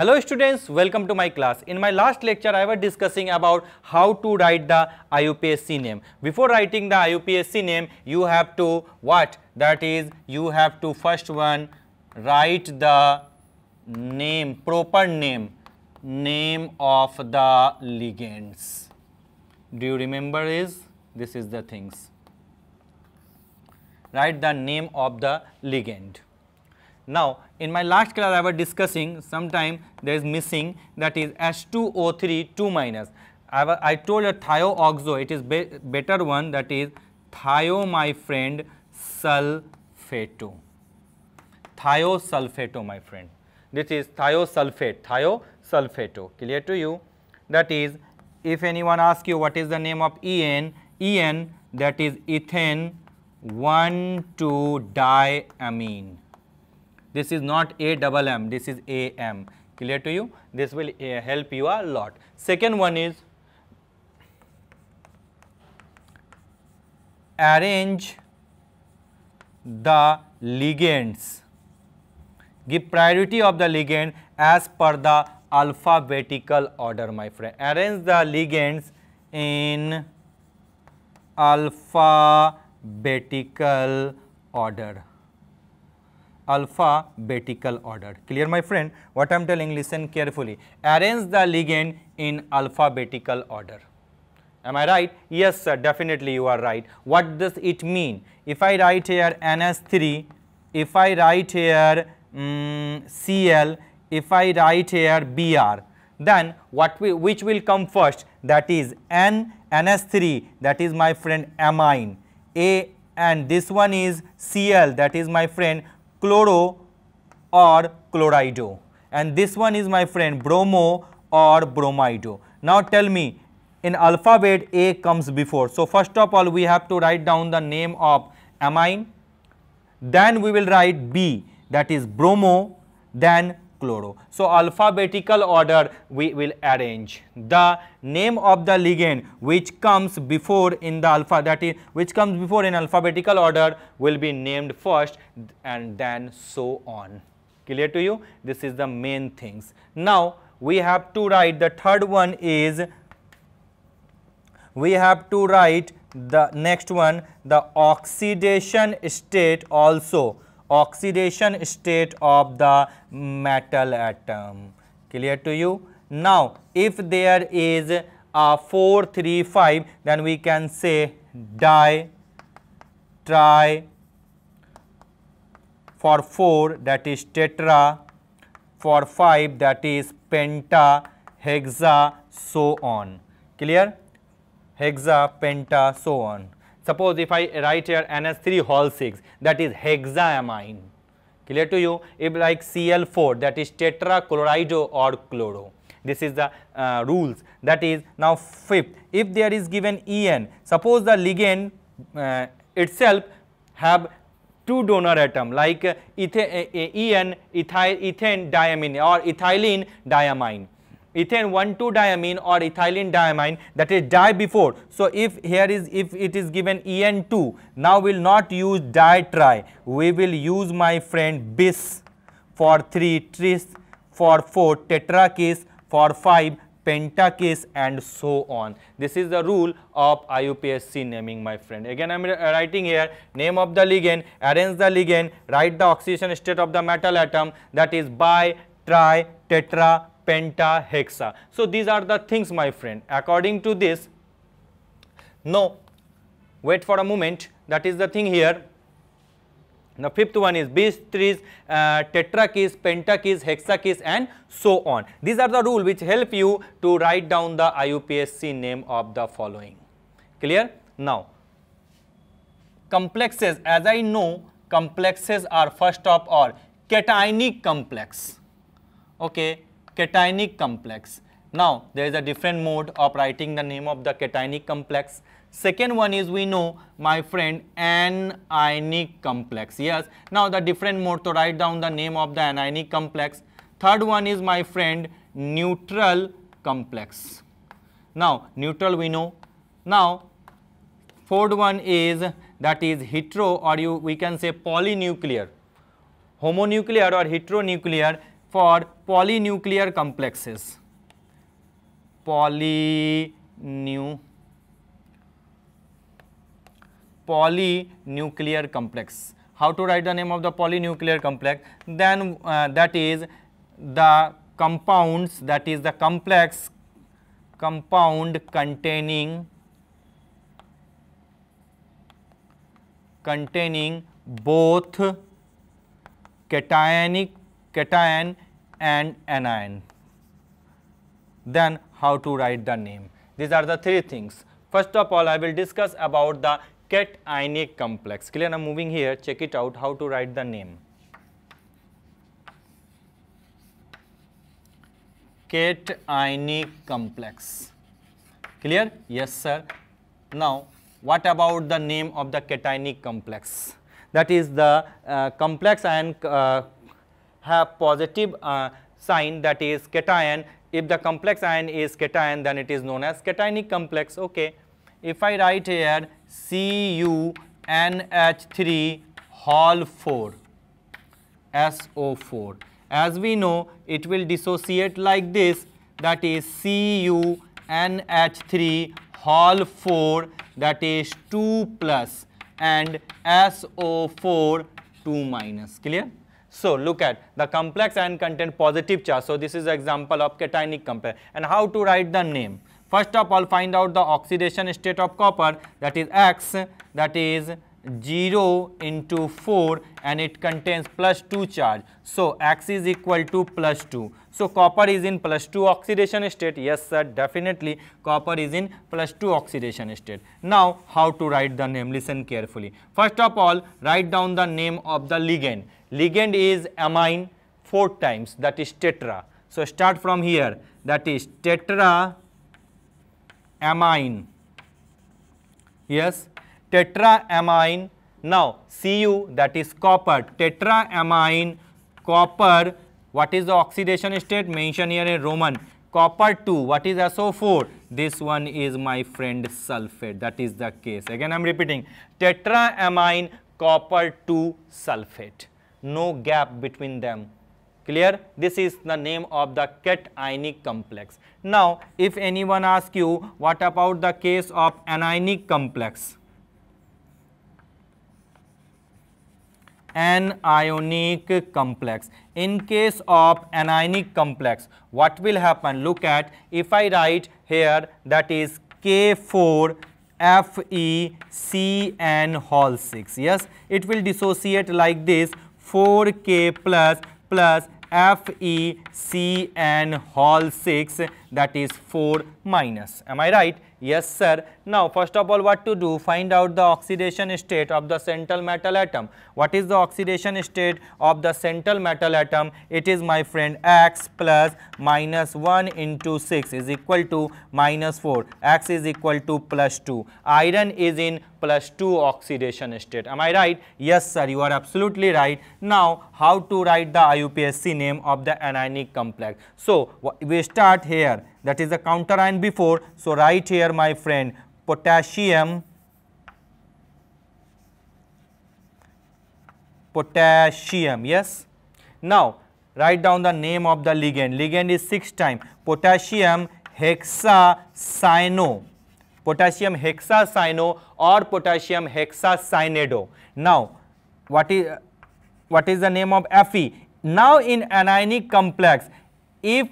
Hello students, welcome to my class. In my last lecture, I was discussing about how to write the IUPAC name. Before writing the IUPAC name, you have to what? That is, you have to first one write the name, proper name, name of the ligands. Do you remember is? This is the things. Write the name of the ligand. Now, in my last class I was discussing sometime there is missing that is H2O3 2 minus. I, I told a thioxo it is be, better one that is thio my friend sulfato. Thiosulfato my friend. This is thiosulfate, thiosulfato clear to you that is if anyone asks you what is the name of EN, EN that is ethane 1 2 diamine this is not A double M, this is AM. Clear to you? This will uh, help you a lot. Second one is arrange the ligands. Give priority of the ligand as per the alphabetical order my friend. Arrange the ligands in alphabetical order alphabetical order. Clear my friend? What I am telling, listen carefully. Arrange the ligand in alphabetical order. Am I right? Yes sir, definitely you are right. What does it mean? If I write here NS3, if I write here um, mm, Cl, if I write here Br, then what we, which will come first? That is N, NS3, that is my friend amine. A and this one is Cl, that is my friend chloro or chlorido and this one is my friend bromo or bromido. Now tell me in alphabet A comes before. So first of all we have to write down the name of amine then we will write B that is bromo then chloro. So, alphabetical order we will arrange. The name of the ligand which comes before in the alpha that is which comes before in alphabetical order will be named first and then so on. Clear to you? This is the main things. Now, we have to write the third one is we have to write the next one the oxidation state also oxidation state of the metal atom. Clear to you? Now, if there is a 4, 3, 5, then we can say di, tri, for 4 that is tetra, for 5 that is penta, hexa, so on. Clear? Hexa, penta, so on. Suppose if I write here ns 3 hall 6 that is hexaamine clear to you if like Cl4 that is tetrachlorido or chloro this is the uh, rules that is now fifth if there is given En suppose the ligand uh, itself have two donor atom like uh, En uh, uh, ethyl ethane diamine or ethylene diamine ethane 1,2 diamine or ethylene diamine that is di before. So if here is if it is given En2 now we will not use di tri we will use my friend bis for 3 tris for 4 tetra case for 5 penta case and so on. This is the rule of IUPAC naming my friend. Again I am writing here name of the ligand, arrange the ligand, write the oxidation state of the metal atom that is bi, tri, tetra, penta, hexa. So these are the things my friend. According to this, no, wait for a moment, that is the thing here. The fifth one is bis, tris, uh, tetra keys, penta keys, hexa keys and so on. These are the rule which help you to write down the IUPAC name of the following. Clear? Now, complexes as I know complexes are first of all cationic complex okay cationic complex. Now, there is a different mode of writing the name of the cationic complex. Second one is we know my friend anionic complex. Yes. Now, the different mode to write down the name of the anionic complex. Third one is my friend neutral complex. Now, neutral we know. Now, fourth one is that is hetero or you we can say polynuclear. Homonuclear or heteronuclear for polynuclear complexes. Polynu polynuclear complex. How to write the name of the polynuclear complex? Then uh, that is the compounds that is the complex compound containing containing both cationic cation and anion. Then how to write the name. These are the three things. First of all, I will discuss about the cationic complex. Clear? I am moving here. Check it out how to write the name. Cationic complex. Clear? Yes, sir. Now, what about the name of the cationic complex? That is the uh, complex ion uh, have positive uh, sign that is cation. If the complex ion is cation, then it is known as cationic complex. Okay. If I write here CuNH3 hall 4 SO4. As we know, it will dissociate like this that is CuNH3 hall 4 that is 2 plus and SO4 2 minus. Clear? So look at the complex ion content positive charge. So this is example of cationic complex and how to write the name. First of all find out the oxidation state of copper that is X that is 0 into 4 and it contains plus 2 charge. So X is equal to plus 2. So copper is in plus 2 oxidation state. Yes sir, definitely copper is in plus 2 oxidation state. Now how to write the name? Listen carefully. First of all, write down the name of the ligand. Ligand is amine 4 times that is tetra. So start from here that is tetra amine. Yes, tetraamine. Now, Cu that is copper, tetraamine, copper, what is the oxidation state mentioned here in Roman? Copper 2, what is SO4? This one is my friend sulfate, that is the case. Again, I am repeating, tetraamine, copper 2, sulfate. No gap between them, clear this is the name of the cationic complex now if anyone asks you what about the case of anionic complex anionic complex. In case of anionic complex, what will happen? Look at, if I write here, that is K4 FeCN hall 6. Yes, it will dissociate like this 4K plus plus FeCN hall 6 that is 4 minus. Am I right? Yes sir. Now first of all what to do? Find out the oxidation state of the central metal atom. What is the oxidation state of the central metal atom? It is my friend x plus minus 1 into 6 is equal to minus 4. x is equal to plus 2. Iron is in plus 2 oxidation state. Am I right? Yes sir, you are absolutely right. Now how to write the IUPAC name of the anionic complex? So we start here that is the counter ion before. So, right here my friend potassium potassium yes. Now, write down the name of the ligand. Ligand is 6 time potassium hexacyano potassium hexacyano or potassium hexacyanido. Now, what is what is the name of Fe? Now in anionic complex, if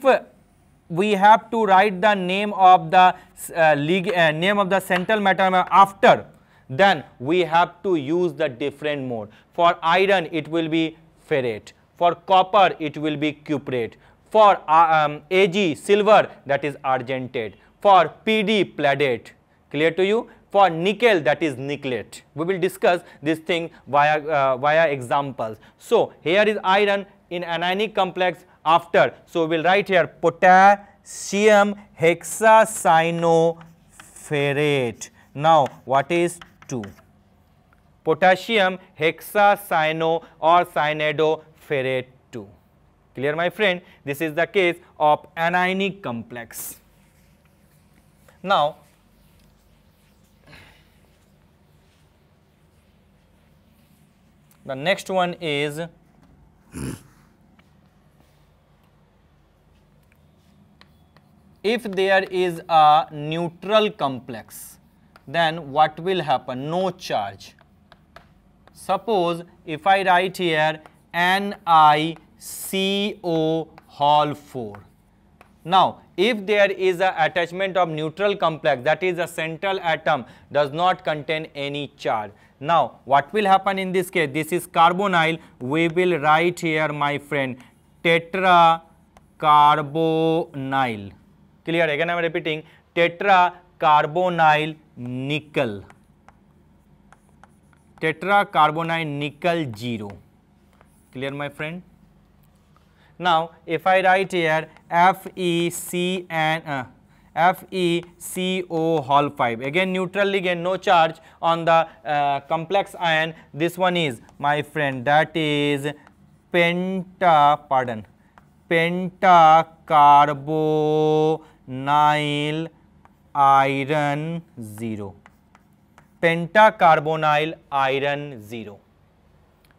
we have to write the name of the uh, uh, name of the central metal after then we have to use the different mode for iron it will be ferrate for copper it will be cuprate for uh, um, ag silver that is argentate for pd pladate. clear to you for nickel that is nickelate we will discuss this thing via uh, via examples so here is iron in anionic complex after. So, we will write here potassium hexacyanoferrate. Now, what is 2? Potassium hexacyano or cyanidoferrate 2. Clear my friend? This is the case of anionic complex. Now, the next one is if there is a neutral complex, then what will happen? No charge. Suppose if I write here NiCO Hall 4. Now, if there is a attachment of neutral complex that is a central atom does not contain any charge. Now, what will happen in this case? This is carbonyl. We will write here my friend tetracarbonyl clear again i'm repeating tetra carbonyl nickel Tetra carbonyl nickel 0 clear my friend now if i write here fecn uh, FeCO Hall 5. Again neutral ligand, no charge on the uh, complex ion. This one is my friend that is penta, pentacarbo nyl iron zero pentacarbonyl iron zero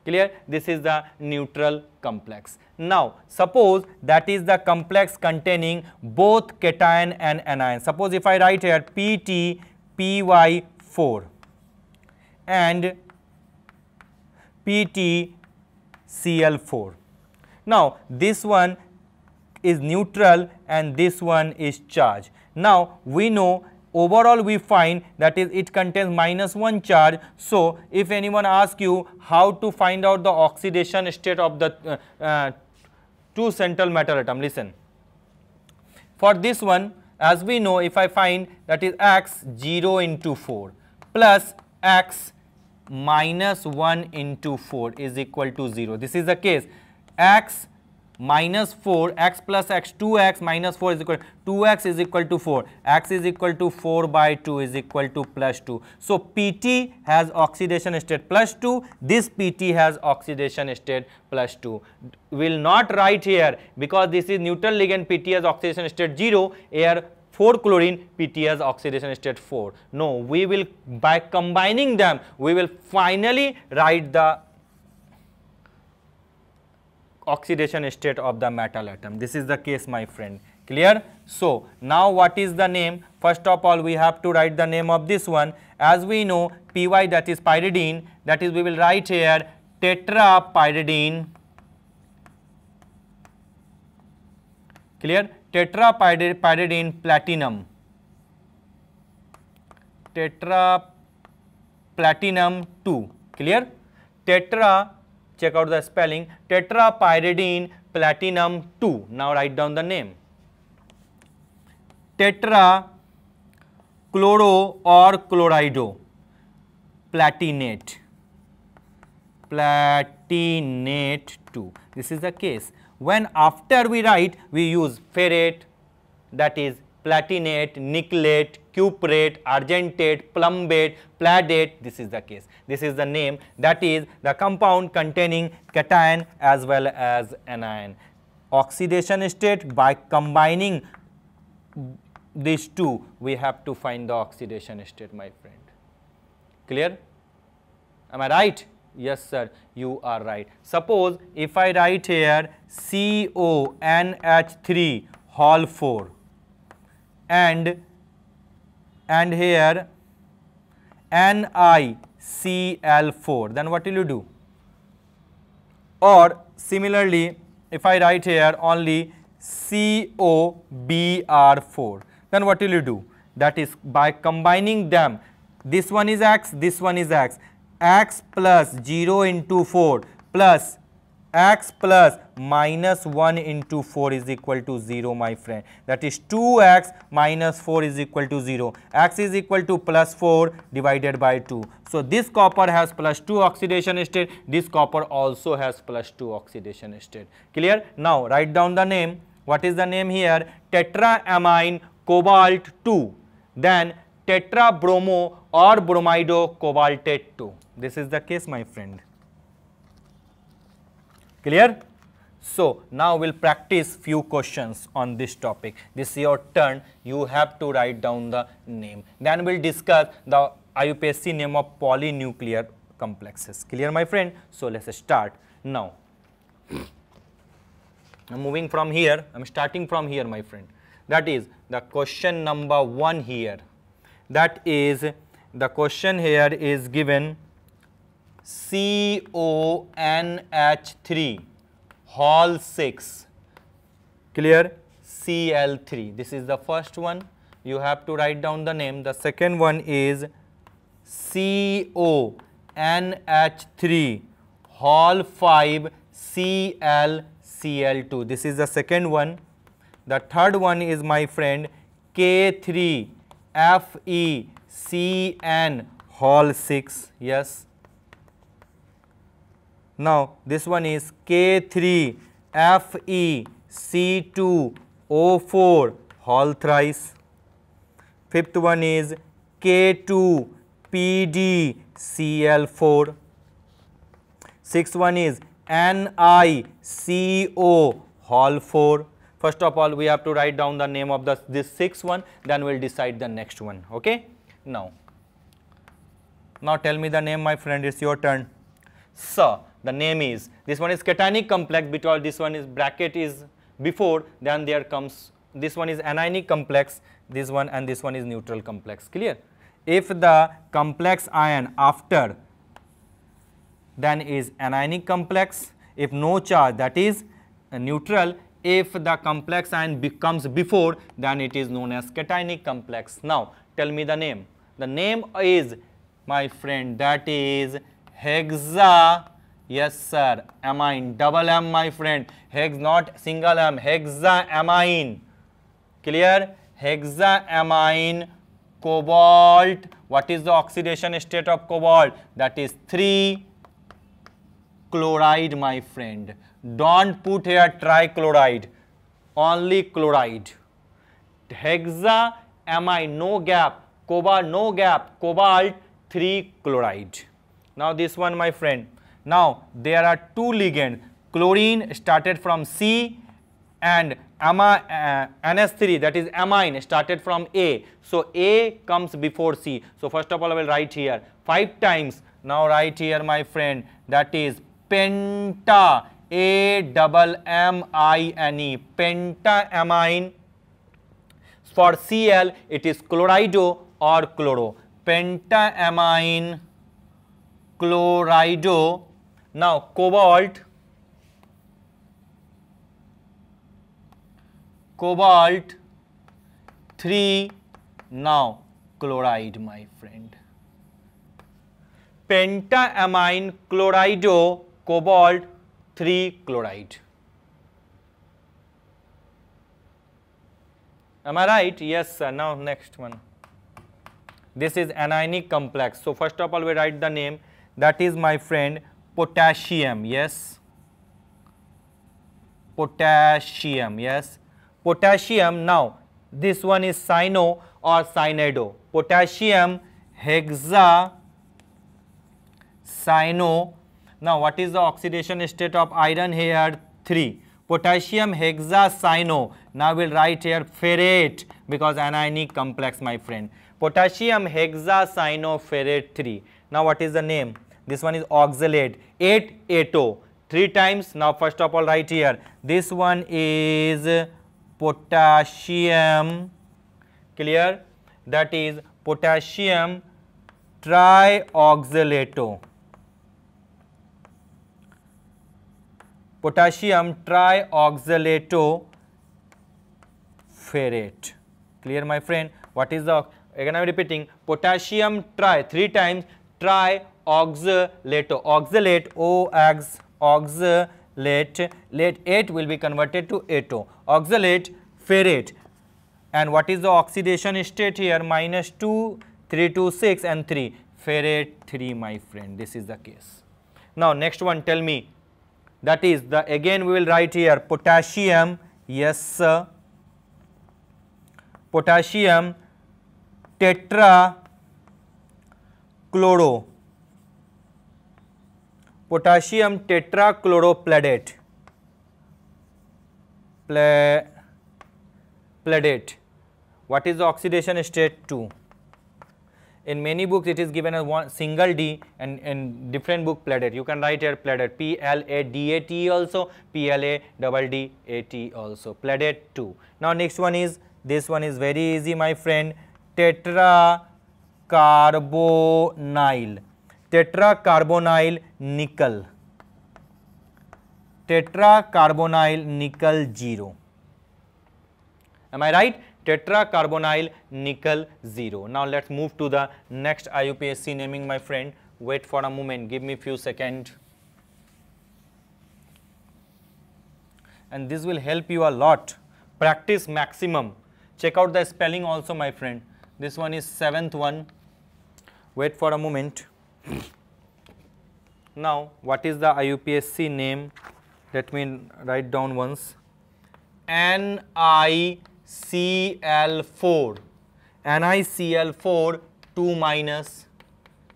clear this is the neutral complex now suppose that is the complex containing both cation and anion suppose if i write here pt py4 and pt cl4 now this one is neutral and this one is charge. Now we know overall we find that is it contains minus 1 charge. So if anyone asks you how to find out the oxidation state of the uh, uh, two central metal atom, listen. For this one as we know if I find that is x 0 into 4 plus x minus 1 into 4 is equal to 0. This is the case x minus 4x plus x 2x minus 4 is equal to 2x is equal to 4 x is equal to 4 by 2 is equal to plus 2 so pt has oxidation state plus 2 this pt has oxidation state plus 2 will not write here because this is neutral ligand pt has oxidation state 0 air 4 chlorine pt has oxidation state 4 no we will by combining them we will finally write the oxidation state of the metal atom. This is the case my friend clear. So, now what is the name? First of all we have to write the name of this one as we know PY that is pyridine that is we will write here tetrapyridine clear tetrapyridine platinum tetra platinum 2 clear tetra check out the spelling tetrapyridine platinum 2 now write down the name tetra chloro or chlorido platinate platinate 2 this is the case when after we write we use ferrate that is platinate nickelate cuprate, argentate, plumbate, platate, this is the case. This is the name that is the compound containing cation as well as anion. Oxidation state by combining these two we have to find the oxidation state my friend. Clear? Am I right? Yes sir, you are right. Suppose if I write here CONH3 Hall 4 and and here NiCl4 then what will you do? Or similarly if I write here only COBr4 then what will you do? That is by combining them this one is x this one is x x plus 0 into 4 plus x plus minus 1 into 4 is equal to 0 my friend. That is 2x minus 4 is equal to 0. x is equal to plus 4 divided by 2. So, this copper has plus 2 oxidation state, this copper also has plus 2 oxidation state. Clear? Now, write down the name. What is the name here? Tetraamine cobalt 2, then tetrabromo or bromido cobaltate 2. This is the case my friend. Clear? So now we'll practice few questions on this topic. This is your turn. You have to write down the name. Then we'll discuss the IUPAC name of polynuclear complexes. Clear my friend? So let's start now. I'm moving from here. I'm starting from here my friend. That is the question number 1 here. That is the question here is given CONH3 Hall 6. Clear? Cl3. This is the first one. You have to write down the name. The second one is CONH3. Hall 5 ClCl2. This is the second one. The third one is my friend K3 Fe CN. Hall 6. Yes. Now, this one is K3 Fe C2 O4 Hall thrice. Fifth one is K2 PD Cl4. Sixth one is NICO Hall 4. First of all, we have to write down the name of the, this sixth one, then we will decide the next one, okay? Now, now tell me the name my friend, it's your turn. Sir, the name is. This one is cationic complex because this one is bracket is before then there comes this one is anionic complex this one and this one is neutral complex clear. If the complex ion after then is anionic complex if no charge that is uh, neutral if the complex ion becomes before then it is known as cationic complex. Now tell me the name. The name is my friend that is hexa Yes, sir. Amine. Double M, my friend. Hex, not single M. Hexaamine. Clear? Hexaamine, cobalt. What is the oxidation state of cobalt? That is 3 chloride, my friend. Don't put here trichloride. Only chloride. Hexaamine, no gap. Cobalt, no gap. Cobalt, 3 chloride. Now this one, my friend now, there are two ligands. Chlorine started from C and uh, N that is amine started from A. So, A comes before C. So, first of all I will write here 5 times. Now, write here my friend that is penta A double M I N E pentamine. For Cl it is chlorido or chloro pentamine chlorido now, cobalt, cobalt 3, now chloride my friend. Pentamine chlorido cobalt 3 chloride. Am I right? Yes, sir. Now, next one. This is anionic complex. So, first of all, we write the name that is my friend potassium yes potassium yes potassium now this one is cyano or cyanido potassium hexa cyano now what is the oxidation state of iron here 3 potassium hexa hexacyano. Now we'll write here ferrate because anionic complex, my friend. Potassium hexacyano ferrate 3. Now what is the name? this one is oxalate 8 ato 3 times now first of all right here this one is potassium clear that is potassium trioxalato potassium trioxalato ferrate clear my friend what is the again i am repeating potassium tri 3 times tri Oxalate, Oxalate, O-X, oxalate, late 8 will be converted to ato. Oxalate, ferrate. And what is the oxidation state here? Minus 2, 3 2 6 and 3. Ferrate 3, my friend. This is the case. Now, next one, tell me. That is the, again we will write here potassium, yes sir. Potassium tetra chloro potassium tetrachloroplatate pla platate what is the oxidation state 2 in many books it is given as one single d and in different book plated you can write here plated p l a d a t also p l a double d a t also plated 2 now next one is this one is very easy my friend Tetra tetracarbonyl tetracarbonyl nickel tetracarbonyl nickel 0 am i right tetracarbonyl nickel 0 now let's move to the next iupsc naming my friend wait for a moment give me few seconds. and this will help you a lot practice maximum check out the spelling also my friend this one is seventh one wait for a moment Now, what is the IUPSC name? Let me write down once. NiCl4, NiCl4 2 minus.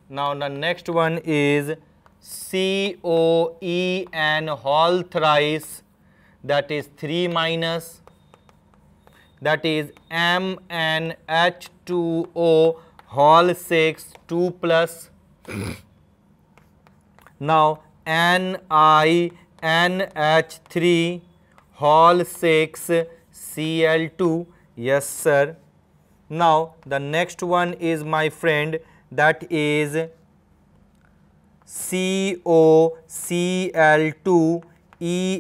Now, the next one is COEN hall thrice that is 3 minus that is MnH2O hall 6 2 plus now Ni NH3 Hall 6 Cl2 yes sir. Now the next one is my friend that is COCl2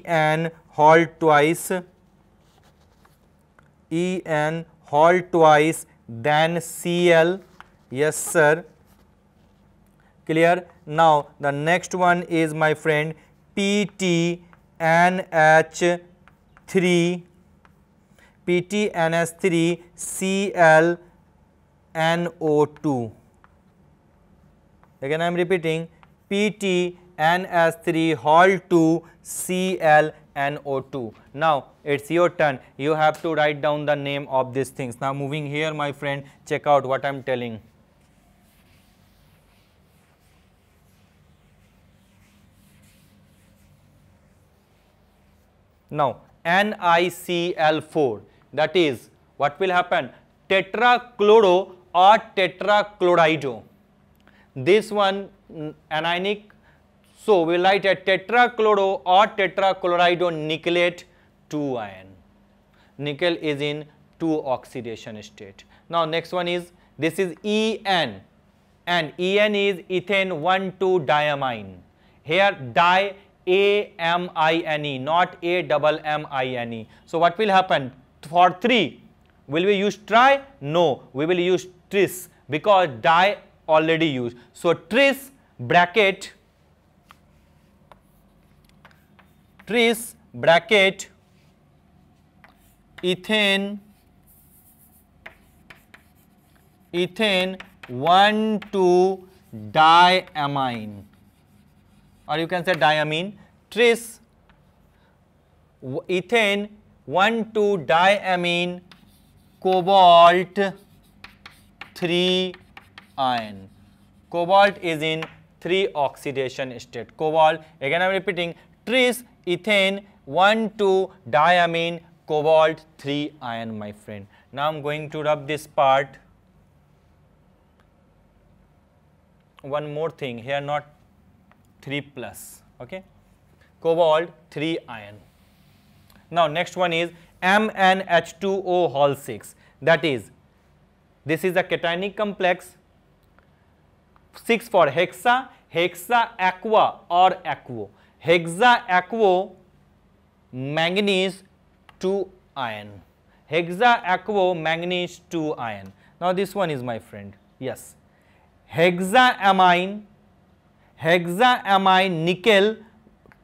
En Hall twice En Hall twice then Cl yes sir clear now the next one is my friend PTNH3 PTNH3 ClNO2 again I am repeating PTNH3 hall 2 clno 2 Now, it's your turn. You have to write down the name of these things. Now, moving here, my friend, check out what I'm telling. Now, NiCl4 that is what will happen tetrachloro or tetrachlorido. This one anionic, so we write a tetrachloro or tetrachlorido nickelate 2 ion. Nickel is in 2 oxidation state. Now, next one is this is En and En is ethane 1,2 diamine. Here di a M I N E, not A double M I N E. So, what will happen for 3? Will we use try? No, we will use tris because die already used. So, tris bracket tris bracket ethane ethane 1 2 diamine or you can say diamine tris ethane 1 2 diamine cobalt 3 ion cobalt is in 3 oxidation state cobalt again i am repeating tris ethane 1 2 diamine cobalt 3 ion my friend now i am going to rub this part one more thing here not 3 plus okay cobalt 3 ion now next one is MnH2O hall 6 that is this is a cationic complex 6 for hexa hexa aqua or aquo hexa aquo manganese 2 ion hexa aquo manganese 2 ion now this one is my friend yes hexa amine hexaamine nickel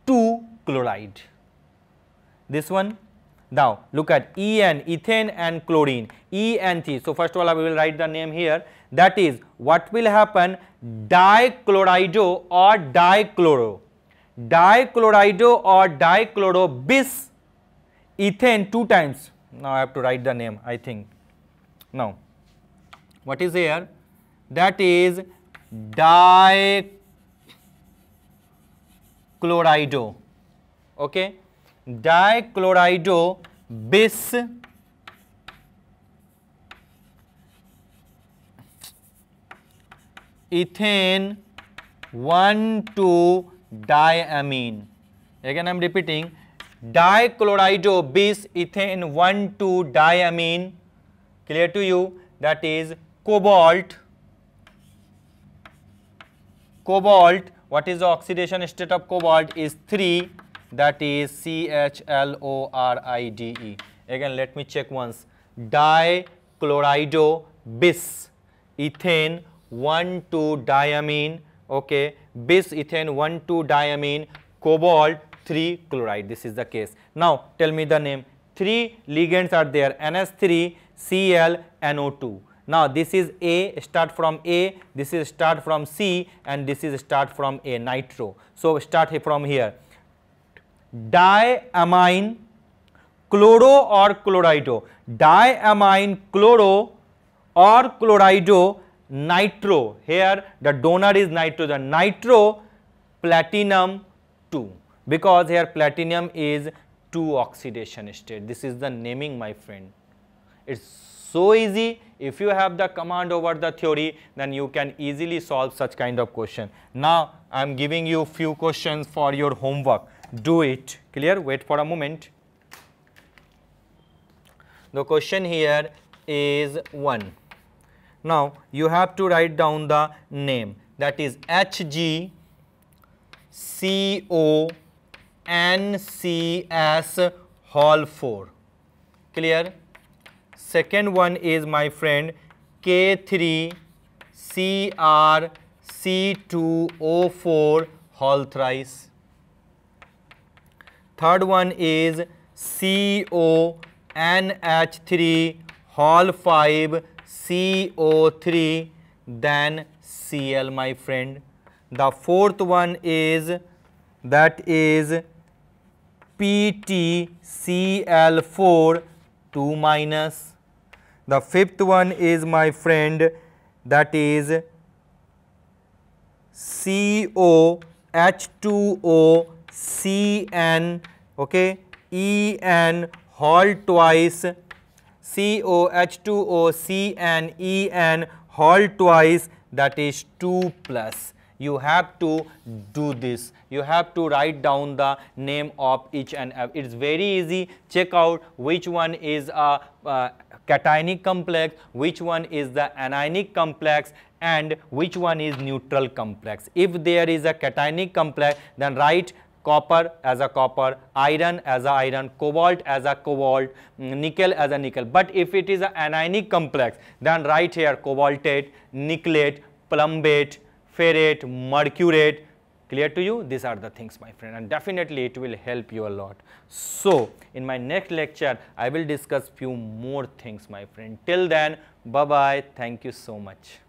2 chloride. This one now look at E and ethane and chlorine, E and T. So, first of all I will write the name here that is what will happen dichlorido or dichloro. Dichlorido or dichloro bis ethane two times. Now I have to write the name I think. Now what is here that is dichloro chloride okay, dichlorido bis ethane one two diamine. again i'm repeating dichlorido bis ethane 1 2 diamine clear to you that is cobalt cobalt what is the oxidation state of cobalt is 3 that is CHLORIDE. Again, let me check once. Dichlorido bis ethane 1 2 diamine, okay, bis ethane 1 2 diamine, cobalt 3 chloride. This is the case. Now, tell me the name. Three ligands are there Ns 3 Cl, NO2. Now this is A start from A, this is start from C and this is start from A nitro. So start from here. Diamine chloro or chlorido. Diamine chloro or chlorido nitro. Here the donor is nitrogen. Nitro platinum 2 because here platinum is 2 oxidation state. This is the naming my friend. It is so easy if you have the command over the theory, then you can easily solve such kind of question. Now, I am giving you few questions for your homework. Do it. Clear? Wait for a moment. The question here is 1. Now, you have to write down the name that is HgCOncs Hall 4. Clear? Second one is my friend K3CrC2O4 hall thrice. Third one is CONH3 hall 5 CO3 then Cl my friend. The fourth one is that is PTCl4 2 minus the fifth one is my friend that is is, is 20 CN okay EN hall twice coh 2 20 CN EN hall twice that is 2 plus you have to do this. You have to write down the name of each and It's very easy. Check out which one is a uh, cationic complex, which one is the anionic complex and which one is neutral complex. If there is a cationic complex, then write copper as a copper, iron as a iron, cobalt as a cobalt, mm, nickel as a nickel. But if it is an anionic complex, then write here cobaltate, nickelate, plumbate, ferrate, mercurate, clear to you? These are the things my friend and definitely it will help you a lot. So, in my next lecture, I will discuss few more things my friend. Till then, bye-bye. Thank you so much.